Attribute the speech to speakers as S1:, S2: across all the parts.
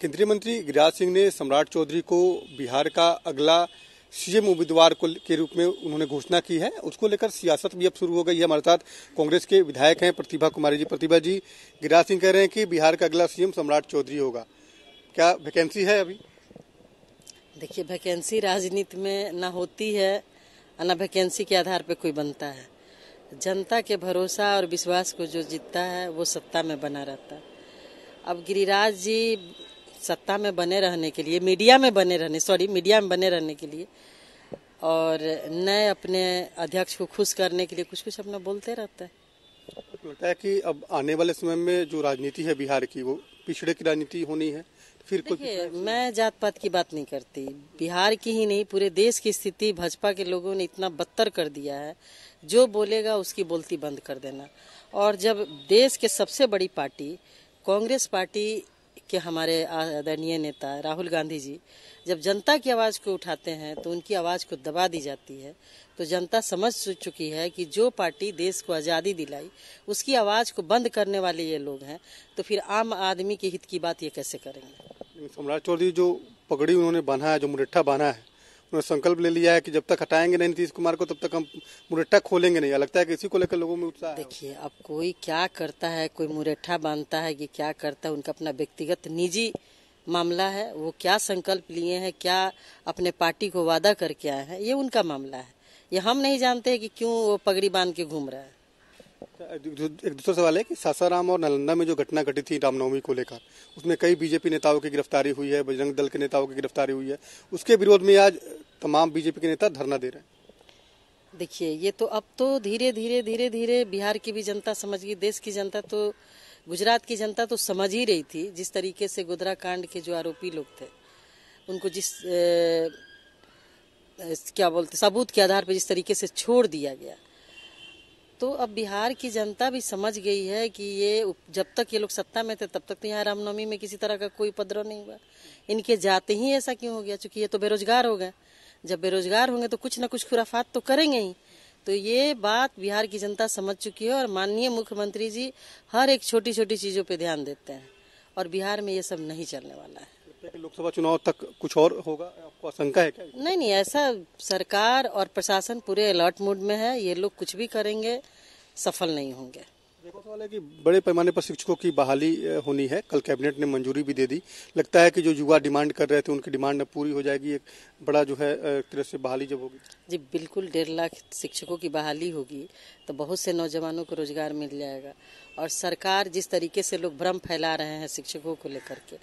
S1: केंद्रीय मंत्री गिरिराज सिंह ने सम्राट चौधरी को बिहार का अगला सीएम उम्मीदवार को के रूप में उन्होंने घोषणा की है उसको लेकर सियासत भी अब शुरू हो गई है हमारे साथ कांग्रेस के विधायक हैं प्रतिभा कुमारी जी प्रतिभा जी गिरिराज सिंह कह रहे हैं कि बिहार का अगला सीएम सम्राट चौधरी होगा
S2: क्या वैकेंसी है अभी देखिए वैकेंसी राजनीति में ना होती है ना वैकेंसी के आधार पर कोई बनता है जनता के भरोसा और विश्वास को जो जीतता है वो सत्ता में बना रहता है अब गिरिराज जी सत्ता में बने रहने के लिए मीडिया में बने रहने सॉरी मीडिया में बने रहने के लिए और नए अपने अध्यक्ष को खुश करने के लिए कुछ कुछ अपना बोलते रहता है
S1: लगता है कि अब आने वाले समय में जो राजनीति है बिहार की वो पिछड़े की राजनीति होनी
S2: है फिर कुछ मैं जात पात की बात नहीं करती बिहार की ही नहीं पूरे देश की स्थिति भाजपा के लोगों ने इतना बदतर कर दिया है जो बोलेगा उसकी बोलती बंद कर देना और जब देश के सबसे बड़ी पार्टी कांग्रेस पार्टी कि हमारे आदरणीय नेता राहुल गांधी जी जब जनता की आवाज़ को उठाते हैं तो उनकी आवाज़ को दबा दी जाती है तो जनता समझ चुकी है कि जो पार्टी देश को आज़ादी दिलाई उसकी आवाज़ को बंद करने वाले ये लोग हैं तो फिर आम आदमी के हित की बात ये कैसे
S1: करेंगे सम्राट चौधरी जो पगड़ी उन्होंने बांधा है जो मुरिट्ठा बांधा है उन्होंने संकल्प ले लिया है कि जब तक हटाएंगे नहीं नीतीश कुमार को तब तक हम मुरेठा खोलेंगे नहीं लगता है कि इसी को लेकर लोगों में उत्साह
S2: देखिए अब कोई क्या करता है कोई मुरेठा बांधता है कि क्या करता है उनका अपना व्यक्तिगत निजी मामला है वो क्या संकल्प लिए हैं क्या अपने पार्टी को वादा करके आए हैं ये उनका मामला है ये हम नहीं जानते कि क्यों वो पगड़ी बांध के घूम रहा है
S1: एक दूसरा सवाल है कि सासाराम और नालंदा में जो घटना घटी थी रामनवमी को लेकर उसमें कई बीजेपी नेताओं की गिरफ्तारी हुई है बजरंग दल के नेताओं की गिरफ्तारी हुई है उसके विरोध में आज तमाम बीजेपी के नेता धरना दे रहे हैं
S2: देखिए ये तो अब तो धीरे धीरे धीरे धीरे बिहार की भी जनता समझ गई देश की जनता तो गुजरात की जनता तो समझ ही रही थी जिस तरीके से गोदरा कांड के जो आरोपी लोग थे उनको जिस ए, क्या बोलते सबूत के आधार पर जिस तरीके से छोड़ दिया गया तो अब बिहार की जनता भी समझ गई है कि ये जब तक ये लोग सत्ता में थे तब तक तो यहाँ रामनवमी में किसी तरह का कोई उपद्रव नहीं हुआ इनके जाते ही ऐसा क्यों हो गया चूंकि ये तो बेरोजगार हो गए जब बेरोजगार होंगे तो कुछ ना कुछ खुराफात तो करेंगे ही तो ये बात बिहार की जनता समझ चुकी है और माननीय मुख्यमंत्री जी हर एक छोटी छोटी चीज़ों पर ध्यान देते हैं और बिहार में ये सब नहीं चलने वाला है
S1: लोकसभा चुनाव तक कुछ और होगा आपको आशंका है क्या
S2: नहीं नहीं ऐसा सरकार और प्रशासन पूरे अलर्ट मोड में है ये लोग कुछ भी करेंगे सफल नहीं होंगे
S1: देखो सवाल है कि बड़े पैमाने पर शिक्षकों की बहाली होनी है कल कैबिनेट ने मंजूरी भी दे दी लगता है कि जो युवा डिमांड कर रहे थे उनकी डिमांड पूरी हो जाएगी एक बड़ा जो है तरह से बहाली
S2: जब होगी जी बिल्कुल डेढ़ लाख शिक्षकों की बहाली होगी तो बहुत से नौजवानों को रोजगार मिल जाएगा और सरकार जिस तरीके से लोग भ्रम फैला रहे हैं शिक्षकों को लेकर के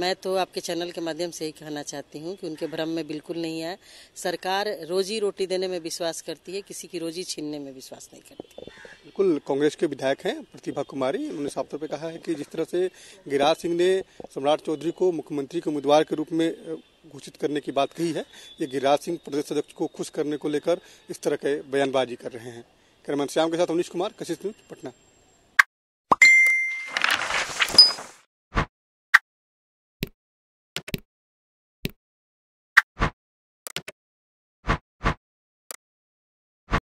S2: मैं तो आपके चैनल के माध्यम से ही कहना चाहती हूँ कि उनके भ्रम में बिल्कुल नहीं आए सरकार रोजी रोटी देने में विश्वास करती है किसी की रोजी छीनने में विश्वास नहीं करती
S1: बिल्कुल कांग्रेस के विधायक हैं प्रतिभा कुमारी उन्होंने साफ तौर पर कहा है कि जिस तरह से गिरिराज सिंह ने सम्राट चौधरी को मुख्यमंत्री के उम्मीदवार के रूप में घोषित करने की बात कही है ये गिरिराज सिंह प्रदेश अध्यक्ष को खुश करने को लेकर इस तरह के बयानबाजी कर रहे हैं कैमरामैन श्याम के साथ अनिश कुमार कशिश न्यूज पटना